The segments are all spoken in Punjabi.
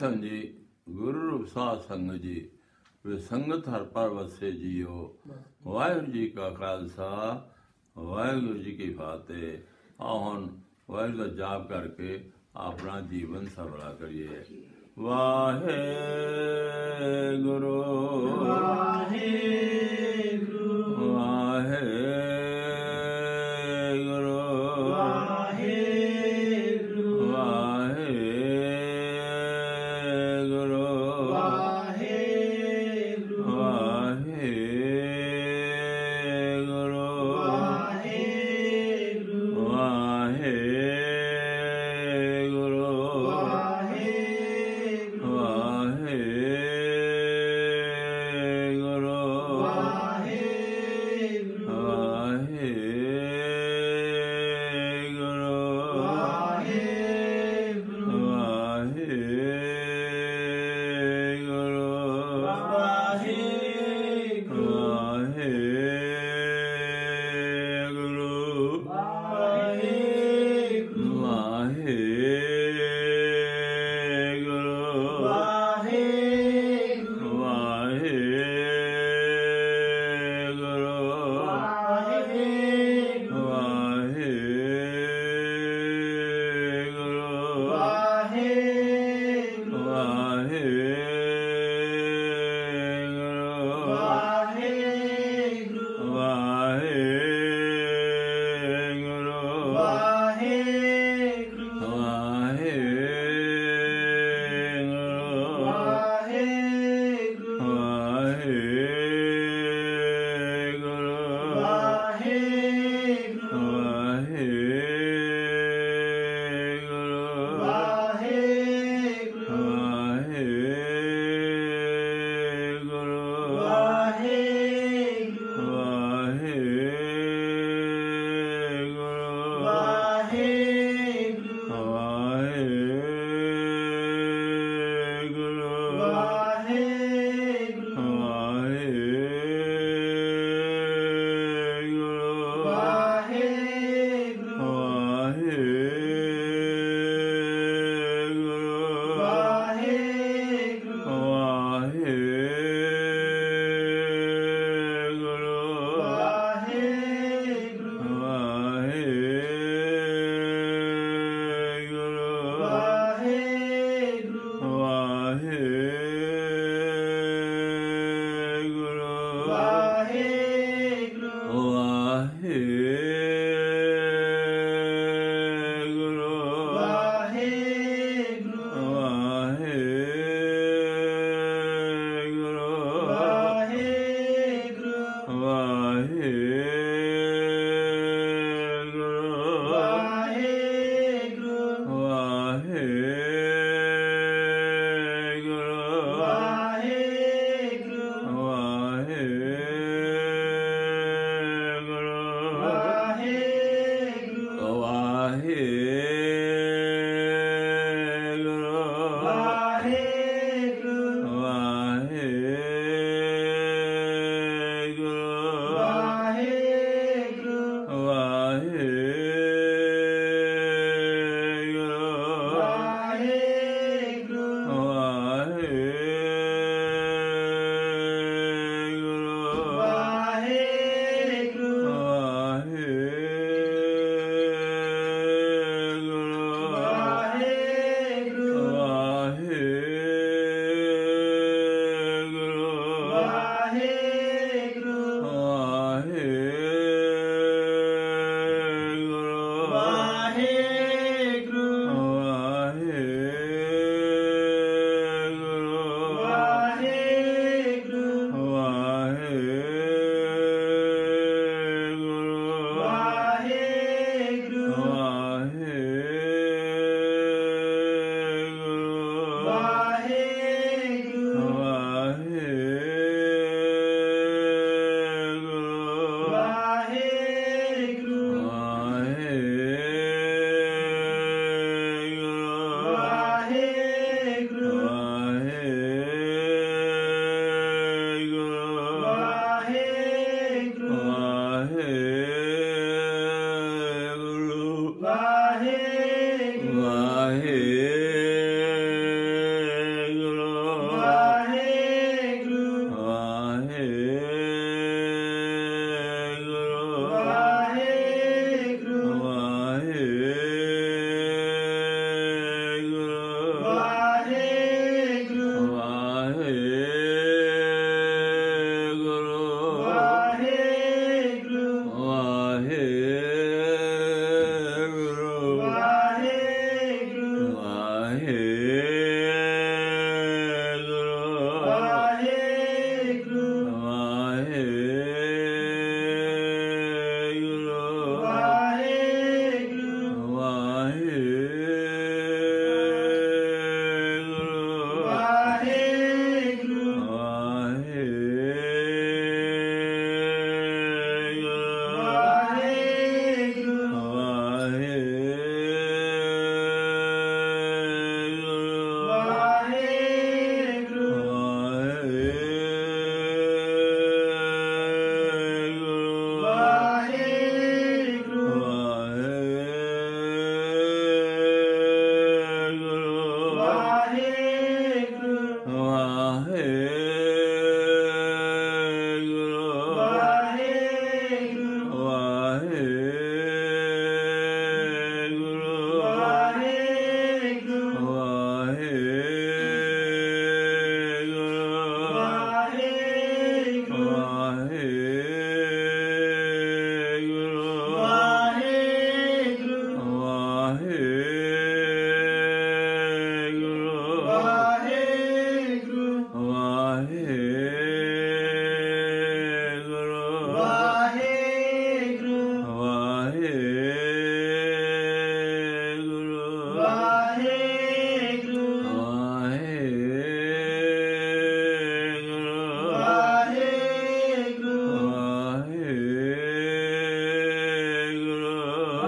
ਸੰਗ ਜੀ ਗੁਰੂ ਰੂਪ ਸਾਧ ਸੰਗ ਜੀ ਵੇ ਸੰਗਤ ਹਰ ਪਰ ਵਸੇ ਜੀਓ ਵਾਹਿਗੁਰੂ ਜੀ ਕਾ ਖਾਲਸਾ ਵਾਹਿਗੁਰੂ ਜੀ ਕੀ ਫਤਿਹ ਆਹਨ ਵਾਹਿਗੁਰੂ ਦਾ ਜਾਪ ਕਰਕੇ ਆਪਣਾ ਜੀਵਨ ਸਫਲਾ ਕਰੀਏ ਵਾਹਿਗੁਰੂ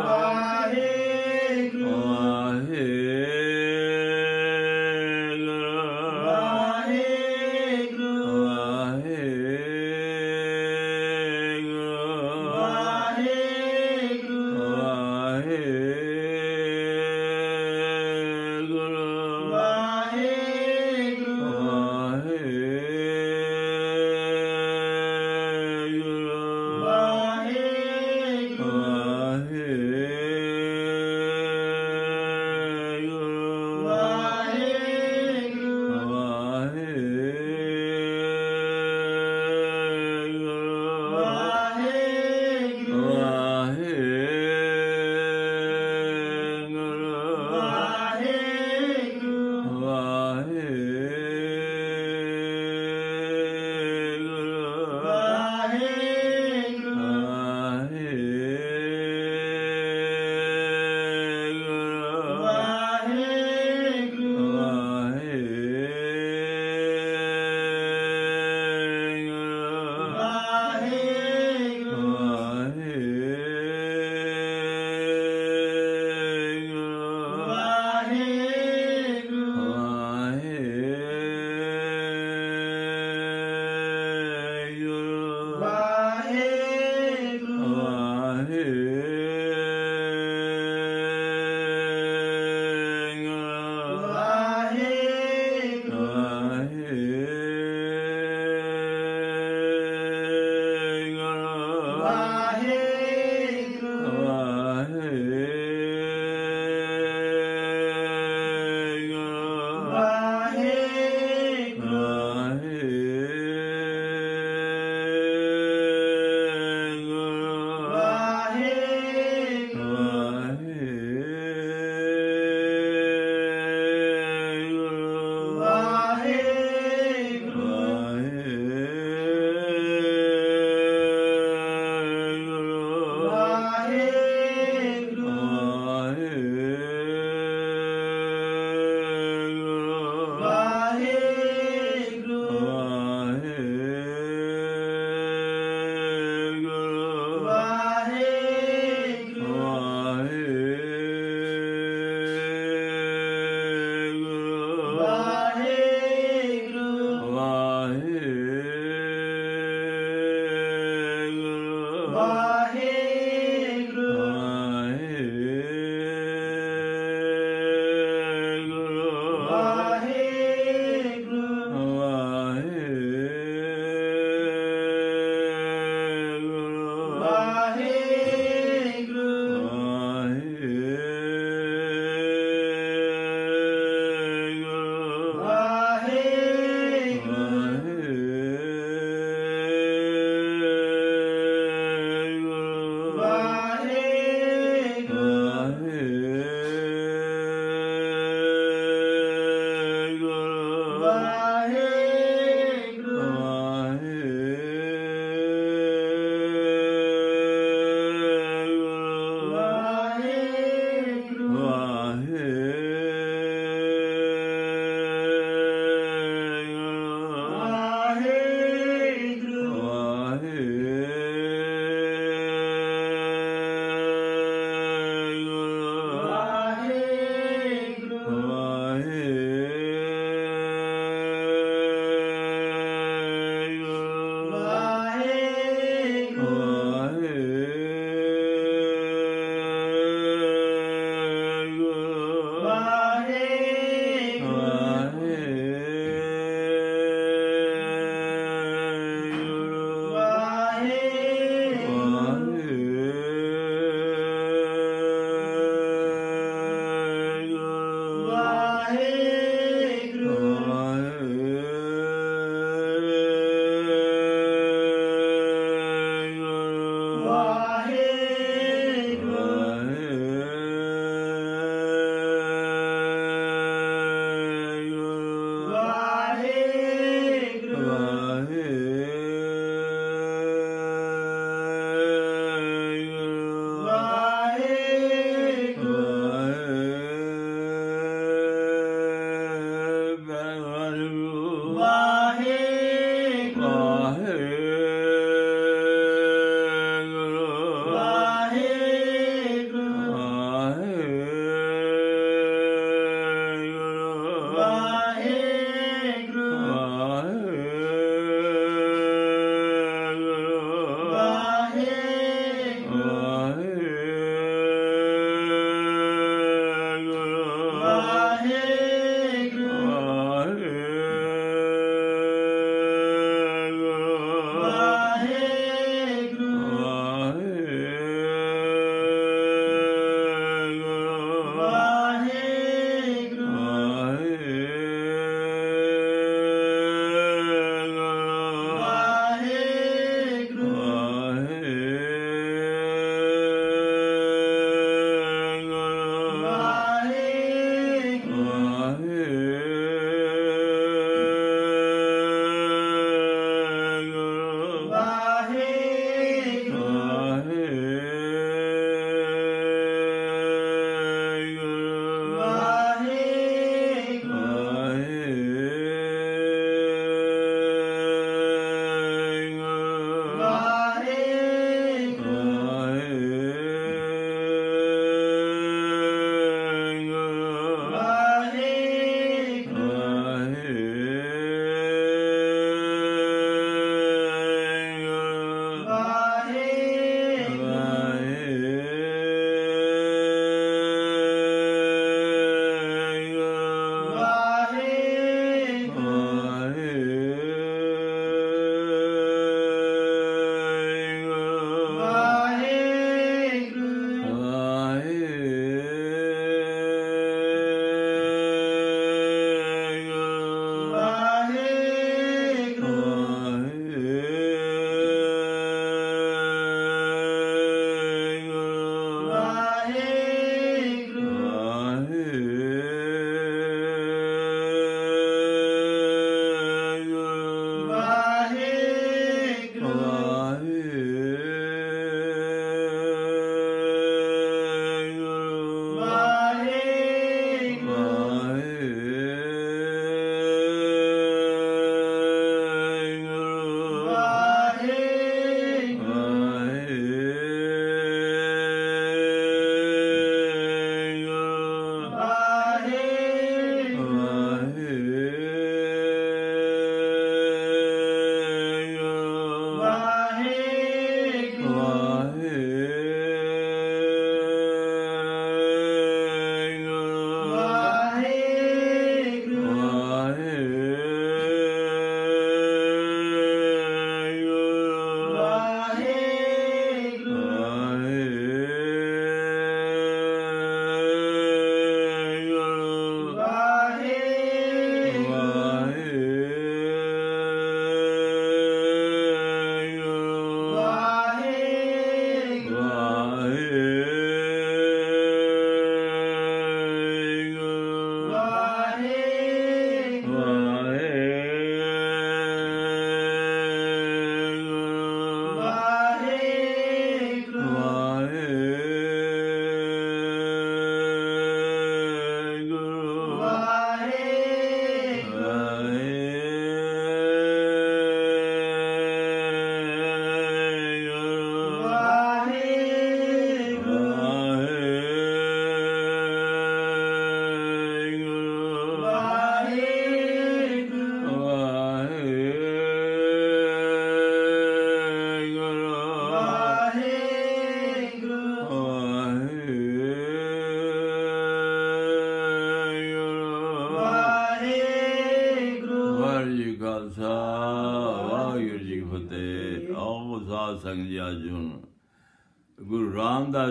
Bye.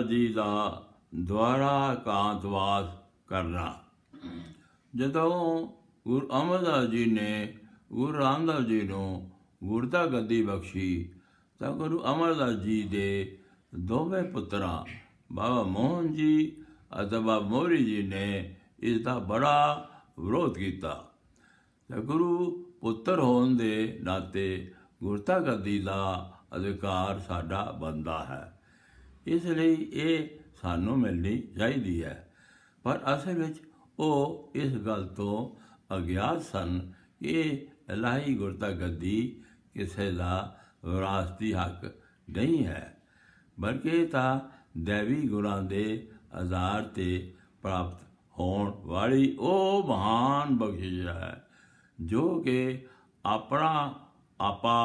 ਜੀ ਦਾ ਦੁਆਰਾ ਕਾਂਤਵਾਸ ਕਰਨਾ ਜਦੋਂ ਗੁਰੂ ਅਮਰਦਾਸ ਜੀ ਨੇ ਗੁਰੂ ਰਾਮਦਾਸ ਜੀ ਨੂੰ ਗੁਰਦਾ ਗੱਦੀ ਬਖਸ਼ੀ ਤਾਂ ਗੁਰੂ ਅਮਰਦਾਸ ਜੀ ਦੇ ਦੋਵੇਂ ਪੁੱਤਰਾਂ ਬਾਬਾ ਮੋਹਨ ਜੀ ਅਤੇ ਬਾਬਾ ਮੋਰੀ ਜੀ ਨੇ ਇਸ ਦਾ ਬੜਾ ਵਿਰੋਧ ਕੀਤਾ ਤਾਂ ਗੁਰੂ ਪੁੱਤਰ ਹੋਣ ਦੇ ਨਾਤੇ ਗੁਰਤਾ ਗੱਦੀ ਦਾ ਅਧਿਕਾਰ ਸਾਡਾ ਬੰਦਾ ਹੈ ਇਸ ਲਈ ਇਹ ਸਾਨੂੰ ਮਿਲਣੀ ਚਾਹੀਦੀ ਹੈ ਪਰ ਅਸਲ ਵਿੱਚ ਉਹ ਇਸ ਗੱਲ ਤੋਂ ਅਗਿਆਤ ਸਨ ਇਹ ਇਲਾਹੀ ਗੱਦੀ ਕਿਸੇ ਦਾ ਵਿਰਾਸਤੀ ਹੱਕ ਨਹੀਂ ਹੈ ਬਲਕਿ ਤਾਂ ਦੇਵੀ ਗੁਰਾਂ ਦੇ ਆਧਾਰ ਤੇ ਪ੍ਰਾਪਤ ਹੋਣ ਵਾਲੀ ਉਹ ਮਹਾਨ ਬਖਸ਼ਿਸ਼ ਹੈ ਜੋ ਕਿ ਆਪਣਾ ਆਪਾ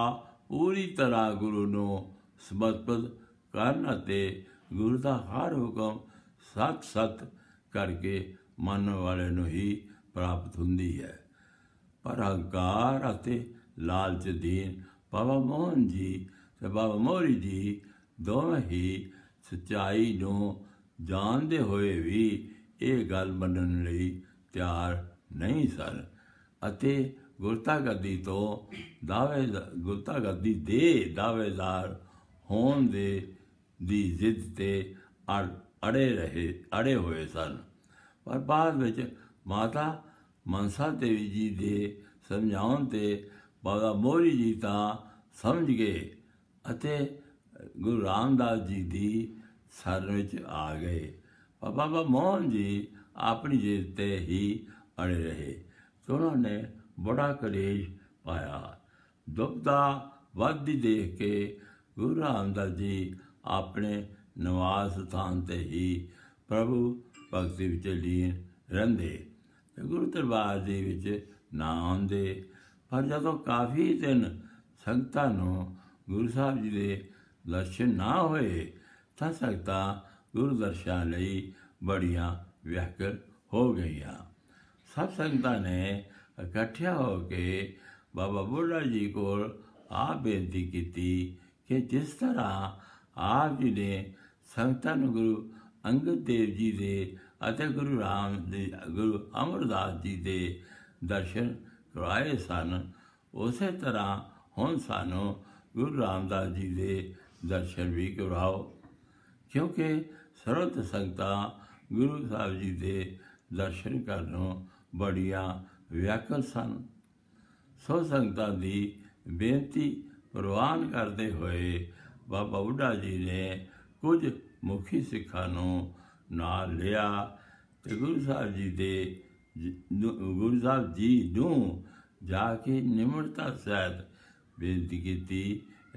ਪੂਰੀ ਤਰ੍ਹਾਂ ਗੁਰੂ ਨੂੰ ਸਮਰਪਿਤ ਕਰਨ ਅਤੇ ਗੁਰੂ ਦਾ ਹਰ ਹੁਕਮ ਸਤ ਸਤ ਕਰਕੇ ਮੰਨਣ ਵਾਲੇ ਨੂੰ ਹੀ ਪ੍ਰਾਪਤ ਹੁੰਦੀ ਹੈ ਪਰ ਅਹੰਕਾਰ ਅਤੇ ਲਾਲਚ ਦੀਨ ਬਾਬਾ ਮੋਹਨ ਜੀ ਤੇ ਬਾਬਾ ਮੋਰੀ ਜੀ ਦੋਵੇਂ ਹੀ ਸਚਾਈ ਨੂੰ ਜਾਣਦੇ ਹੋਏ ਵੀ ਇਹ ਗੱਲ ਮੰਨਣ ਲਈ ਤਿਆਰ ਨਹੀਂ ਸਨ ਅਤੇ ਗੁਰਤਾ ਗੱਦੀ ਤੋਂ ਦਾਵੇ ਗੁਰਤਾ ਗੱਦੀ ਦੇ ਦਾਵੇਦਾਰ ਹੋਣ ਦੇ ਦੀ ਜ਼ਿੱਦ ਤੇ ਅੜੇ ਰਹੇ ਅੜੇ ਹੋਏ ਸਨ ਪਰ ਬਾਅਦ ਵਿੱਚ ਮਾਤਾ ਮਨਸਾ ਦੇਵੀ ਜੀ ਦੇ ਸਮਝਾਉਣ ਤੇ ਬਾਬਾ ਮੋਰੀ ਜੀ ਤਾਂ ਸਮਝ ਗਏ ਅਤੇ ਗੁਰੂ ਰਾਮਦਾਸ ਜੀ ਦੀ ਸਰ ਵਿੱਚ ਆ ਗਏ ਬਾਬਾ ਮੋਹਨ ਜੀ ਆਪਣੀ ਜਿੱਦ ਤੇ ਹੀ ਅੜੇ ਰਹੇ ਉਹਨਾਂ ਨੇ ਬੜਾ ਕਲੇਸ਼ ਪਾਇਆ ਦੁਬਦਾ ਵਾਦੀ ਦੇਖ ਕੇ ਗੁਰੂ ਰਾਮਦਾਸ ਜੀ ਆਪਣੇ ਨਿਵਾਸ ਸਥਾਨ ਤੇ ਹੀ ਪ੍ਰਭੂ ਭਗਤੀ ਵਿੱਚ ਲੀਨ ਰਹਿੰਦੇ ਤੇ ਗੁਰੂ ਦਰਬਾਰ ਦੇ ਵਿੱਚ ਨਾ ਆਉਂਦੇ ਪਰ ਜਦੋਂ ਕਾਫੀ ਦਿਨ ਸੰਗਤਾਂ ਨੂੰ ਗੁਰੂ ਸਾਹਿਬ ਜੀ ਦੇ ਦਰਸ਼ਨ ਨਾ ਹੋਏ ਤਾਂ ਸੰਗਤਾਂ ਗੁਰੂ ਦਰਸ਼ਨ ਲਈ ਬੜੀਆਂ ਵਿਆਕਰ ਹੋ ਗਈਆਂ ਸਭ ਸੰਗਤਾਂ ਨੇ ਇਕੱਠਿਆ ਹੋ ਕੇ ਬਾਬਾ ਬੁੱਢਾ ਜੀ ਕੋਲ ਆ ਬੇਨਤੀ ਕੀਤੀ ਕਿ ਜਿਸ ਤਰ੍ਹਾਂ ਆਪ ਜੀ ਦੇ ਸੰਤਾਂ ਗੁਰੂ ਅੰਗਦ ਦੇਵ ਜੀ ਦੇ ਅਤੇ ਗੁਰੂ ਰਾਮ ਦੇ ਗੁਰੂ ਅਮਰਦਾਸ ਜੀ ਦੇ ਦਰਸ਼ਨ ਕਰਾਏ ਸਨ ਉਸੇ ਤਰ੍ਹਾਂ ਹੁਣ ਸਾਨੂੰ ਗੁਰੂ ਰਾਮਦਾਸ ਜੀ ਦੇ ਦਰਸ਼ਨ ਵੀ ਕਰਾਓ ਕਿਉਂਕਿ ਸਰਵਤ ਸੰਗਤਾਂ ਗੁਰੂ ਸਾਹਿਬ ਜੀ ਦੇ ਦਰਸ਼ਨ ਕਰਨੋਂ ਬੜੀਆਂ ਵਿਆਕਲ ਸਨ ਸੋ ਸੰਗਤਾਂ ਦੀ ਬੇਨਤੀ ਪ੍ਰਵਾਨ ਕਰਦੇ ਹੋਏ ਬਾਬਾ ਬੁੱਢਾ ਜੀ ਨੇ ਕੁਝ ਮੁਖੀ ਸਿੱਖਾਂ ਨੂੰ ਨਾਲ ਲਿਆ ਤੇ ਗੁਰੂ ਸਾਹਿਬ ਜੀ ਦੇ ਗੁਰੂ ਸਾਹਿਬ ਜੀ ਨੂੰ ਜਾ ਕੇ ਨਿਮਰਤਾ ਸਹਿਤ ਬੇਨਤੀ ਕੀਤੀ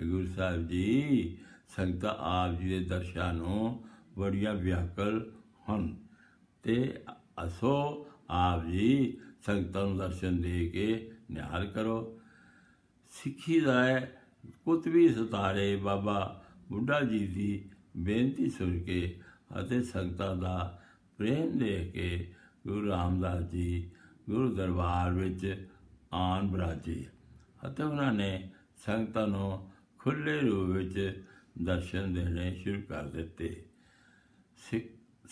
ਗੁਰੂ ਸਾਹਿਬ ਜੀ ਸੰਗਤ ਆਪ ਜੀ ਦੇ ਦਰਸ਼ਨਾਂ ਨੂੰ ਬੜੀਆਂ ਵਿਆਕਲ ਹਨ ਤੇ ਅਸੋ ਆਪ ਜੀ ਸੰਗਤਾਂ ਨੂੰ ਦਰਸ਼ਨ ਦੇ ਕੇ ਨਿਹਾਲ ਕਰੋ ਸਿੱਖੀ ਦਾ ਹੈ ਕੁਤਵੀ ਸਤਾਰੇ ਬਾਬਾ ਬੁੱਢਾ ਜੀ ਦੀ ਬੇਨਤੀ ਸੁਣ ਕੇ ਅਤੇ ਸੰਗਤਾਂ ਦਾ ਪ੍ਰੇਮ ਦੇ ਕੇ ਗੁਰੂ ਰਾਮਦਾਸ ਜੀ ਗੁਰੂ ਦਰਬਾਰ ਵਿੱਚ ਆਣ ਬਰਾਜੇ ਅਤੇ ਉਹਨਾਂ ਨੇ ਸੰਗਤਾਂ ਨੂੰ ਖੁੱਲੇ ਰੂਪ ਵਿੱਚ ਦਰਸ਼ਨ ਦੇਣੇ ਸ਼ੁਰੂ ਕਰ ਦਿੱਤੇ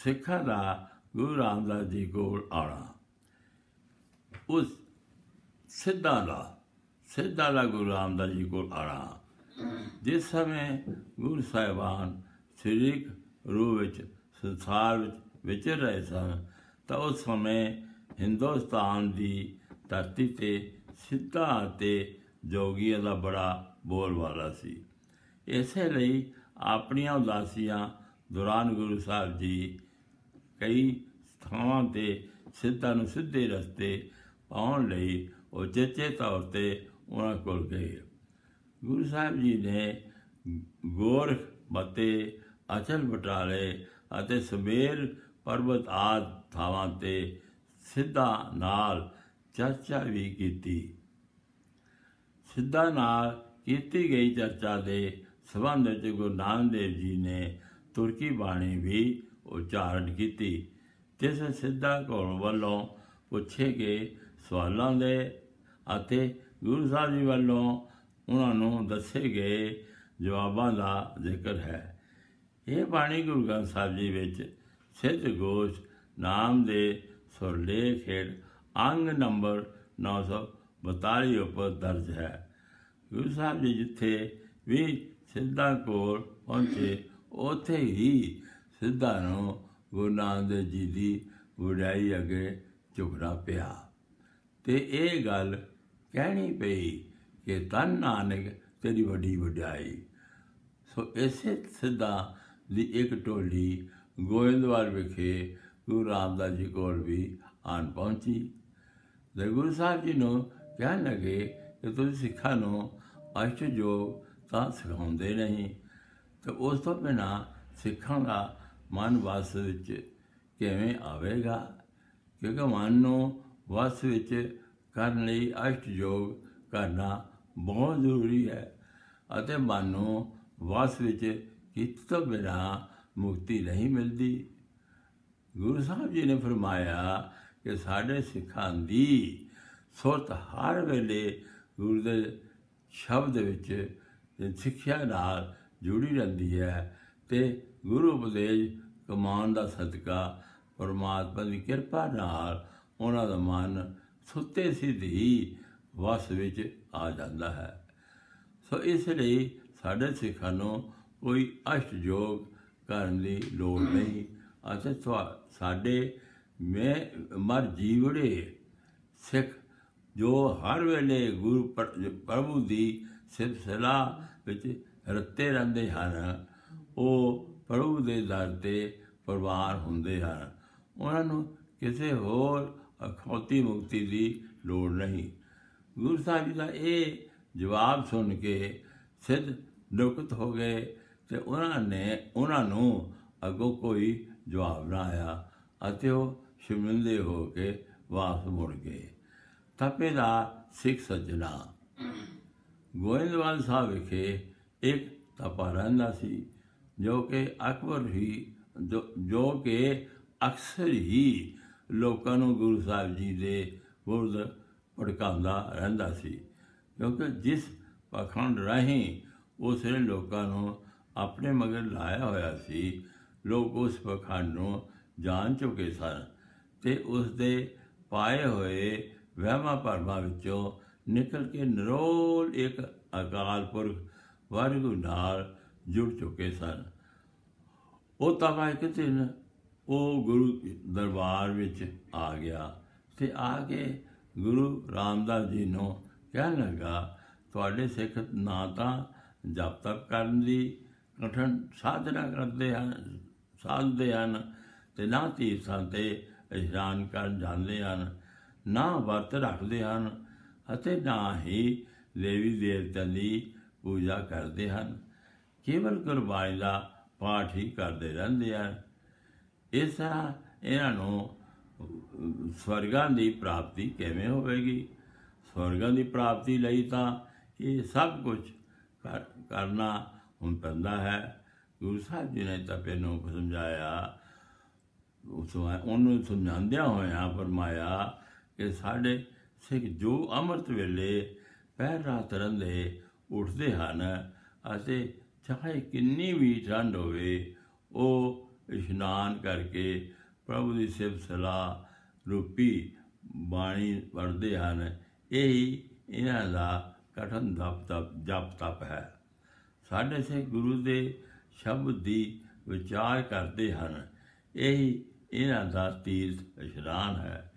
ਸਿੱਖਾਂ ਦਾ ਗੁਰੂ ਰਾਮਦਾਸ ਜੀ ਕੋਲ ਆਣਾ ਉਸ ਸਿੱਧਾਂ ਦਾ ਸਿੱਧਾ ਲਾ ਗੁਰੂ ਰਾਮਦਾਸ ਜੀ ਕੋਲ ਆਣਾ ਜਿਸ ਸਮੇਂ ਗੁਰੂ ਸਾਹਿਬਾਨ ਸਰੀਰਕ ਰੂਹ ਵਿੱਚ ਸੰਸਾਰ ਵਿੱਚ ਵਿਚਰ ਰਹੇ ਸਨ ਤਾਂ ਉਸ ਸਮੇਂ ਹਿੰਦੁਸਤਾਨ ਦੀ ਧਰਤੀ ਤੇ ਸਿੱਧਾ ਤੇ ਜੋਗੀਆਂ ਦਾ ਬੜਾ ਵਾਲਾ ਸੀ ਇਸੇ ਲਈ ਆਪਣੀਆਂ ਉਦਾਸੀਆਂ ਦੌਰਾਨ ਗੁਰੂ ਸਾਹਿਬ ਜੀ ਕਈ ਥਾਵਾਂ ਤੇ ਸਿੱਧਾ ਨੂੰ ਸਿੱਧੇ ਰਸਤੇ ਪਾਉਣ ਲਈ ਚੇਤੇ ਤੌਰ ਤੇ ਉਹਨਾਂ ਕੋਲ ਗਏ ਗੁਰੂ ਸਾਹਿਬ ਜੀ ਨੇ ਗੋਰਖ ਬਤੇ ਅਚਲ ਬਟਾਲੇ ਅਤੇ ਸਵੇਰ ਪਰਬਤ ਆਦ ਥਾਵਾਂ ਤੇ ਸਿੱਧਾ ਨਾਲ ਚਰਚਾ ਵੀ ਕੀਤੀ ਸਿੱਧਾ ਨਾਲ ਕੀਤੀ ਗਈ ਚਰਚਾ ਦੇ ਸਬੰਧ ਵਿੱਚ ਗੁਰੂ ਨਾਨਕ ਦੇਵ ਜੀ ਨੇ ਤੁਰਕੀ ਬਾਣੀ ਵੀ ਉਚਾਰਨ ਕੀਤੀ ਜਿਸ ਸਿੱਧਾ ਕੋਲ ਵੱਲੋਂ ਪੁੱਛੇ ਗਏ ਸਵਾਲਾਂ ਦੇ ਅਤੇ ਗੁਰੂ ਸਾਹਿਬ ਜੀ ਵੱਲੋਂ ਉਹਨਾਂ ਨੂੰ ਦੱਸੇ ਗਏ ਜਵਾਬਾਂ ਦਾ ਜ਼ਿਕਰ ਹੈ ਇਹ ਬਾਣੀ ਗੁਰੂ ਗ੍ਰੰਥ ਸਾਹਿਬ ਜੀ ਵਿੱਚ ਸਿੱਧ ਗੋਸ਼ ਨਾਮ ਦੇ ਸੁਰਲੇਖ ਹੇਠ ਅੰਗ ਨੰਬਰ 942 ਉੱਪਰ ਦਰਜ ਹੈ ਗੁਰੂ ਸਾਹਿਬ ਜੀ ਜਿੱਥੇ ਵੀ ਸਿੱਧਾਂ ਕੋਲ ਪਹੁੰਚੇ ਉੱਥੇ ਹੀ ਸਿੱਧਾਂ ਨੂੰ ਗੁਰੂ ਨਾਨਕ ਦੇਵ ਜੀ ਦੀ ਵਡਾਈ ਅਗੇ ਝੁਕਣਾ ਪਿਆ ਤੇ ਇਹ ਗੱਲ ਕਹਿਣੀ ਪਈ ਕਿ ਤਨ ਨਾਨਕ ਤੇਰੀ ਵੱਡੀ ਵਡਾਈ ਸੋ ਇਸੇ ਸਿੱਧਾ ਦੀ ਇੱਕ ਟੋਲੀ ਗੋਇੰਦਵਾਲ ਵਿਖੇ ਗੁਰੂ ਰਾਮਦਾਸ ਜੀ ਕੋਲ ਵੀ ਆਣ ਪਹੁੰਚੀ ਤੇ ਗੁਰੂ ਸਾਹਿਬ ਜੀ ਨੂੰ ਕਹਿਣ ਲੱਗੇ ਕਿ ਤੁਸੀਂ ਸਿੱਖਾਂ ਨੂੰ ਜੋ ਤਾਂ ਸਿਖਾਉਂਦੇ ਨਹੀਂ ਤੇ ਉਸ ਤੋਂ ਬਿਨਾ ਸਿੱਖਾਂ ਦਾ ਮਨ ਵਸ ਵਿੱਚ ਕਿਵੇਂ ਆਵੇਗਾ ਕਿਉਂਕਿ ਮਨ ਨੂੰ ਵਸ ਵਿੱਚ ਕਰਨ ਲਈ ਅਸ਼ਟ ਯੋਗ ਕਰਨਾ ਬਹੁਤ ਜ਼ਰੂਰੀ ਹੈ ਅਤੇ ਮਨ ਨੂੰ ਵਾਸ ਵਿੱਚ ਕਿਤ ਤੋਂ ਬਿਨਾ ਮੁਕਤੀ ਨਹੀਂ ਮਿਲਦੀ ਗੁਰੂ ਸਾਹਿਬ ਜੀ ਨੇ ਫਰਮਾਇਆ ਕਿ ਸਾਡੇ ਸਿੱਖਾਂ ਦੀ ਸੁਰਤ ਹਰ ਵੇਲੇ ਗੁਰੂ ਦੇ ਸ਼ਬਦ ਵਿੱਚ ਸਿੱਖਿਆ ਨਾਲ ਜੁੜੀ ਰਹਿੰਦੀ ਹੈ ਤੇ ਗੁਰੂ ਉਪਦੇਸ਼ ਕਮਾਨ ਦਾ ਸਦਕਾ ਪਰਮਾਤਮਾ ਦੀ ਕਿਰਪਾ ਨਾਲ ਉਹਨਾਂ ਦਾ ਮਨ ਸੁੱਤੇ ਸਿੱਧ ਹੀ ਵਸ ਵਿੱਚ ਆ ਜਾਂਦਾ ਹੈ ਸੋ ਇਸ ਲਈ ਸਾਡੇ ਸਿੱਖਾਂ ਨੂੰ ਕੋਈ ਅਸ਼ਟ ਜੋਗ ਕਰਨ ਦੀ ਲੋੜ ਨਹੀਂ ਅਤੇ ਸਾਡੇ ਮੈਂ ਮਰ ਜੀਵੜੇ ਸਿੱਖ ਜੋ ਹਰ ਵੇਲੇ ਗੁਰੂ ਪ੍ਰਭੂ ਦੀ ਸਿਫਤਸਲਾ ਵਿੱਚ ਰੱਤੇ ਰਹਿੰਦੇ ਹਨ ਉਹ ਪ੍ਰਭੂ ਦੇ ਦਰ ਤੇ ਪਰਵਾਰ ਹੁੰਦੇ ਹਨ ਉਹਨਾਂ ਨੂੰ ਕਿਸੇ ਹੋਰ ਅਖੌਤੀ ਮੁਕਤੀ ਦੀ ਲੋੜ ਨਹੀਂ ਗੁਰੂ ਸਾਹਿਬ ਜੀ ਦਾ ਇਹ ਜਵਾਬ ਸੁਣ ਕੇ ਸਿੱਧ ਦੁਖਤ ਹੋ ਗਏ ਤੇ ਉਹਨਾਂ ਨੇ ਉਹਨਾਂ ਨੂੰ ਅਗੋ ਕੋਈ ਜਵਾਬ ਨਾ ਆਇਆ ਅਤੇ ਉਹ ਸ਼ਰਮਿੰਦੇ ਹੋ ਕੇ ਵਾਪਸ ਮੁੜ ਗਏ ਤਪੇ ਦਾ ਸਿੱਖ ਸੱਜਣਾ ਗੋਇੰਦਵਾਲ ਸਾਹਿਬ ਵਿਖੇ ਇੱਕ ਤਪਾਰੰਦਾ ਸੀ ਜੋ ਕਿ ਅਕਬਰ ਹੀ ਜੋ ਕਿ ਅਕਸਰ ਹੀ ਲੋਕਾਂ ਨੂੰ ਗੁਰੂ ਸਾਹਿਬ ਜੀ ਦੇ ਬੁਰਦ ਭੜਕਾਉਂਦਾ ਰਹਿੰਦਾ ਸੀ ਕਿਉਂਕਿ ਜਿਸ ਪਖੰਡ ਰਾਹੀਂ ਉਸ ਨੇ ਲੋਕਾਂ ਨੂੰ ਆਪਣੇ ਮਗਰ ਲਾਇਆ ਹੋਇਆ ਸੀ ਲੋਕ ਉਸ ਪਖੰਡ ਨੂੰ ਜਾਣ ਚੁੱਕੇ ਸਨ ਤੇ ਉਸ ਦੇ ਪਾਏ ਹੋਏ ਵਹਿਮਾ ਭਰਮਾਂ ਵਿੱਚੋਂ ਨਿਕਲ ਕੇ ਨਰੋਲ ਇੱਕ ਅਕਾਲ ਪੁਰਖ ਵਾਹਿਗੁਰੂ ਨਾਲ ਜੁੜ ਚੁੱਕੇ ਸਨ ਉਹ ਤਾਂ ਦਿਨ ਉਹ ਗੁਰੂ ਦਰਬਾਰ ਵਿੱਚ ਆ ਗਿਆ ਤੇ ਆ ਕੇ ਗੁਰੂ ਰਾਮਦਾਸ ਜੀ ਨੂੰ ਕਹਿਣ ਲੱਗਾ ਤੁਹਾਡੇ ਸਿੱਖ ਨਾ ਤਾਂ ਜਪ ਤਪ ਕਰਨ ਦੀ ਕਠਨ ਸਾਧਨਾ ਕਰਦੇ ਹਨ ਸਾਧਦੇ ਹਨ ਤੇ ਨਾ ਤੀਰਥਾਂ ਤੇ ਇਸ਼ਨਾਨ ਕਰਨ ਜਾਂਦੇ ਹਨ ਨਾ ਵਰਤ ਰੱਖਦੇ ਹਨ ਅਤੇ ਨਾ ਹੀ ਦੇਵੀ ਦੇਵਤਿਆਂ ਦੀ ਪੂਜਾ ਕਰਦੇ ਹਨ ਕੇਵਲ ਗੁਰਬਾਣੀ ਦਾ ਪਾਠ ਹੀ ਕਰਦੇ ਰਹਿੰਦੇ ਹਨ ਇਸ ਤਰ੍ਹਾਂ ਇਹਨਾਂ ਨੂੰ ਸਵਰਗਾਂ ਦੀ ਪ੍ਰਾਪਤੀ ਕਿਵੇਂ ਹੋਵੇਗੀ ਸਵਰਗਾਂ ਦੀ ਪ੍ਰਾਪਤੀ ਲਈ ਤਾਂ ਇਹ ਸਭ ਕੁਝ ਕਰਨਾ ਹੁਣ ਪੈਂਦਾ ਹੈ ਗੁਰੂ ਸਾਹਿਬ ਜੀ ਨੇ ਤਾਂ ਉਹ ਸਮਝਾਇਆ ਉਸ ਉਹਨੂੰ ਸਮਝਾਉਂਦਿਆਂ ਹੋਇਆ ਫਰਮਾਇਆ ਕਿ ਸਾਡੇ ਸਿੱਖ ਜੋ ਅੰਮ੍ਰਿਤ ਵੇਲੇ ਪਹਿਰ ਰਾਤ ਰੰਦੇ ਉੱਠਦੇ ਹਨ ਅਤੇ ਚਾਹੇ ਕਿੰਨੀ ਵੀ ਠੰਡ ਹੋਵੇ ਉਹ ਇਸ਼ਨਾਨ ਕਰਕੇ ਪ੍ਰਭੂ ਦੀ ਸਿਫਤ ਸਲਾਹ ਰੂਪੀ ਬਾਣੀ ਵਰਦੇ ਹਨ ਇਹ ਹੀ ਇਹਨਾਂ ਦਾ ਕਠਨ ਦਾਪ ਤਪ ਜਪ ਤਪ ਹੈ ਸਾਡੇ ਸੇ ਗੁਰੂ ਦੇ ਸ਼ਬਦ ਦੀ ਵਿਚਾਰ ਕਰਦੇ ਹਨ ਇਹ ਹੀ ਇਹਨਾਂ ਦਾ ਤੀਰਥ ਇਸ਼ਨਾਨ ਹੈ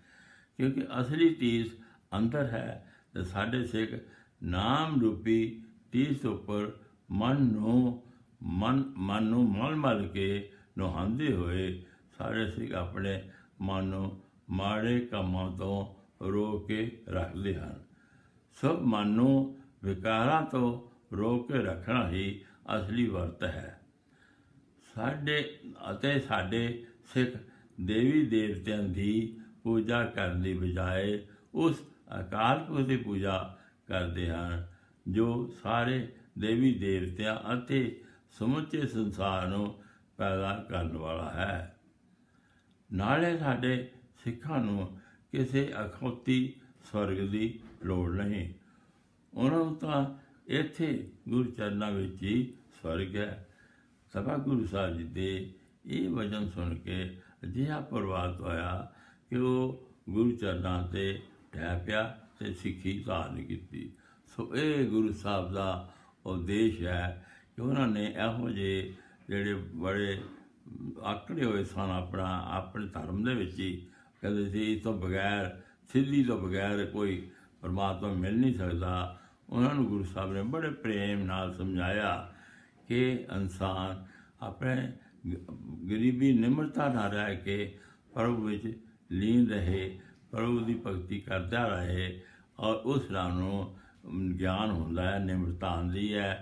ਕਿਉਂਕਿ ਅਸਲੀ ਤੀਰਥ ਅੰਦਰ ਹੈ ਤੇ ਸਾਡੇ ਸਿੱਖ ਨਾਮ ਰੂਪੀ ਤੀਰਥ ਉੱਪਰ ਮਨ ਨੂੰ ਮਨ ਮਨ ਨੂੰ ਮਲ ਮਲ ਕੇ ਨੁਹਾਉਂਦੇ ਹੋਏ ਸਾਰੇ ਸਿੱਖ ਆਪਣੇ ਮਨ ਨੂੰ ਮਾੜੇ ਕੰਮਾਂ ਤੋਂ ਰੋਕ ਕੇ ਰੱਖਦੇ ਹਨ ਸਭ ਮਨ ਨੂੰ ਵਿਕਾਰਾਂ ਤੋਂ ਰੋਕ ਕੇ ਰੱਖਣਾ ਹੀ ਅਸਲੀ ਵਰਤ ਹੈ ਸਾਡੇ ਅਤੇ ਸਾਡੇ ਸਿੱਖ ਦੇਵੀ ਦੇਵਤਿਆਂ ਦੀ ਪੂਜਾ ਕਰਨ ਦੀ ਬਜਾਏ ਉਸ ਅਕਾਲ ਪੁਰਖ ਦੀ ਪੂਜਾ ਕਰਦੇ ਹਨ ਜੋ ਸਾਰੇ ਦੇਵੀ ਦੇਵਤਿਆਂ ਅਤੇ ਸਮੁੱਚੇ ਸੰਸਾਰ ਨੂੰ ਪੈਦਾ ਕਰਨ ਵਾਲਾ ਹੈ ਨਾਲੇ ਸਾਡੇ ਸਿੱਖਾਂ ਨੂੰ ਕਿਸੇ ਅਖੌਤੀ ਸਵਰਗ ਦੀ ਲੋੜ ਨਹੀਂ ਉਹਨਾਂ ਨੂੰ ਤਾਂ ਇੱਥੇ ਗੁਰ ਚਰਨਾਂ ਵਿੱਚ ਹੀ ਸਵਰਗ ਹੈ ਸਭਾ ਗੁਰੂ ਸਾਹਿਬ ਜੀ ਦੇ ਇਹ ਵਜਨ ਸੁਣ ਕੇ ਅਜਿਹਾ ਪ੍ਰਵਾਦ ਹੋਇਆ ਕਿ ਉਹ ਗੁਰ ਚਰਨਾਂ ਤੇ ਟਹਿ ਪਿਆ ਤੇ ਸਿੱਖੀ ਧਾਰਨ ਕੀਤੀ ਸੋ ਇਹ ਗੁਰੂ ਸਾਹਿਬ ਦਾ ਉਦੇਸ਼ ਹੈ ਕਿ ਉਹਨਾਂ ਨੇ ਇਹੋ ਜਿਹੇ ਜਿਹੜੇ ਬੜੇ ਆਕੜੇ ਹੋਏ ਸਨ ਆਪਣਾ ਆਪਣੇ ਧਰਮ ਦੇ ਵਿੱਚ ਹੀ ਕਹਿੰਦੇ ਸੀ ਇਸ ਤੋਂ ਬਗੈਰ ਸਿੱਧੀ ਤੋਂ ਬਗੈਰ ਕੋਈ ਪਰਮਾਤਮਾ ਮਿਲ ਨਹੀਂ ਸਕਦਾ ਉਹਨਾਂ ਨੂੰ ਗੁਰੂ ਸਾਹਿਬ ਨੇ ਬੜੇ ਪ੍ਰੇਮ ਨਾਲ ਸਮਝਾਇਆ ਕਿ ਇਨਸਾਨ ਆਪਣੇ ਗਰੀਬੀ ਨਿਮਰਤਾ ਨਾਲ ਰਹਿ ਕੇ ਪ੍ਰਭੂ ਵਿੱਚ ਲੀਨ ਰਹੇ ਪ੍ਰਭੂ ਦੀ ਭਗਤੀ ਕਰਦਾ ਰਹੇ ਔਰ ਉਸ ਰਾਹ ਨੂੰ ਗਿਆਨ ਹੁੰਦਾ ਹੈ ਨਿਮਰਤਾ ਆਉਂਦੀ ਹੈ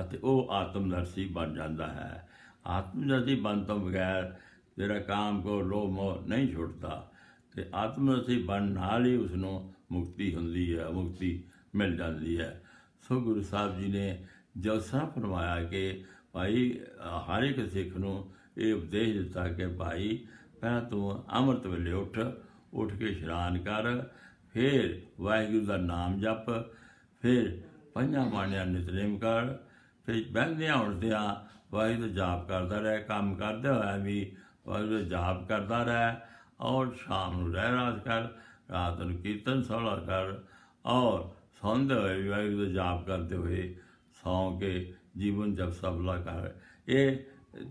ਅਤੇ ਉਹ ਆਤਮਦਰਸ਼ੀ ਬਣ ਜਾਂਦਾ ਹੈ ਆਤਮਜਤੀ ਬਨ ਤੋਂ ਬਗੈਰ ਤੇਰਾ ਕਾਮ ਕੋ ਲੋਭ ਮੋਹ ਨਹੀਂ ਛੁੱਟਦਾ ਤੇ ਆਤਮਜਤੀ ਬਨ ਨਾਲ ਹੀ ਉਸ ਨੂੰ ਮੁਕਤੀ ਹੁੰਦੀ ਹੈ ਮੁਕਤੀ ਮਿਲ ਜਾਂਦੀ ਹੈ ਸੋ ਗੁਰੂ ਸਾਹਿਬ ਜੀ ਨੇ ਜਲਸਾ ਫਰਮਾਇਆ ਕਿ ਭਾਈ ਹਰ ਇੱਕ ਸਿੱਖ ਨੂੰ ਇਹ ਉਪਦੇਸ਼ ਦਿੱਤਾ ਕਿ ਭਾਈ ਪਹਿਲਾਂ ਤੂੰ ਅੰਮ੍ਰਿਤ ਵੇਲੇ ਉੱਠ ਉੱਠ ਕੇ ਇਸ਼ਨਾਨ ਕਰ ਫਿਰ ਵਾਹਿਗੁਰੂ ਦਾ ਨਾਮ ਜਪ ਫਿਰ ਪੰਜਾਂ ਬਾਣਿਆਂ ਨਿਤਨੇਮ ਕਰ ਫਿਰ ਬਹਿੰਦਿਆਂ ਉੱਠਦਿਆਂ ਵਾਹਿਗੁਰੂ ਦਾ ਜਾਪ ਕਰਦਾ ਰਹਿ ਕੰਮ ਕਰਦੇ ਹੋਇਆ ਵੀ ਵਾਹਿਗੁਰੂ ਦਾ ਜਾਪ ਕਰਦਾ ਰਹਿ ਔਰ ਸ਼ਾਮ ਨੂੰ ਰਹਿ ਰਾਤ ਕਰ ਰਾਤ ਨੂੰ ਕੀਰਤਨ ਸੋਲਾ ਕਰ ਔਰ ਸੌਂਦੇ ਹੋਏ ਵਾਹਿਗੁਰੂ ਦਾ ਜਾਪ ਕਰਦੇ ਹੋਏ ਸੌਂ ਕੇ ਜੀਵਨ ਜਪ ਸਬਲਾ ਕਰ ਇਹ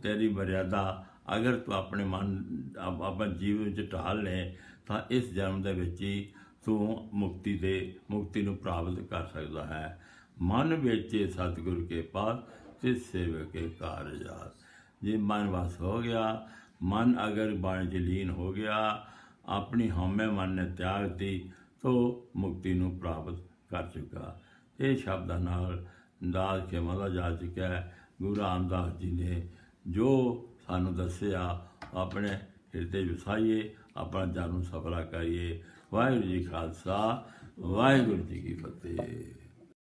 ਤੇਰੀ ਮਰਿਆਦਾ ਅਗਰ ਤੂੰ ਆਪਣੇ ਮਨ ਆਪਣਾ ਜੀਵਨ ਵਿੱਚ ਢਾਲ ਲੈ ਤਾਂ ਇਸ ਜਨਮ ਦੇ ਵਿੱਚ ਹੀ ਤੂੰ ਮੁਕਤੀ ਦੇ ਮੁਕਤੀ ਨੂੰ ਪ੍ਰਾਪਤ ਕਰ ਸਕਦਾ ਹੈ ਮਨ ਵਿੱਚ ਸਤਿਗੁਰੂ ਕੇ ਪਾਸ चित ਕੇ ਕਾਰਜ कारजार ਜੇ ਮਨ ਵਸ ਹੋ ਗਿਆ ਮਨ ਅਗਰ ਬਾਣੀ ਦੇ ਲੀਨ ਹੋ ਗਿਆ ਆਪਣੀ ਹਉਮੈ ਮਨ ਨੇ ਤਿਆਗਤੀ ਤੋ ਮੁਕਤੀ ਨੂੰ ਪ੍ਰਾਪਤ ਕਰ ਚੁੱਕਾ ਇਹ ਸ਼ਬਦਾਂ ਨਾਲ ਦਾਸ ਕੇ ਮਲਾ ਜਾ ਚੁੱਕਾ ਹੈ ਗੁਰੂ ਰਾਮਦਾਸ ਜੀ ਨੇ ਜੋ ਸਾਨੂੰ ਦੱਸਿਆ ਆਪਣੇ ਹਿਰਦੇ ਵਿਸਾਈਏ ਆਪਣਾ ਜਨ ਨੂੰ ਸਫਲਾ ਕਰੀਏ ਵਾਹਿਗੁਰੂ ਜੀ ਖਾਲਸਾ ਵਾਹਿਗੁਰੂ ਜੀ ਕੀ ਫਤਿਹ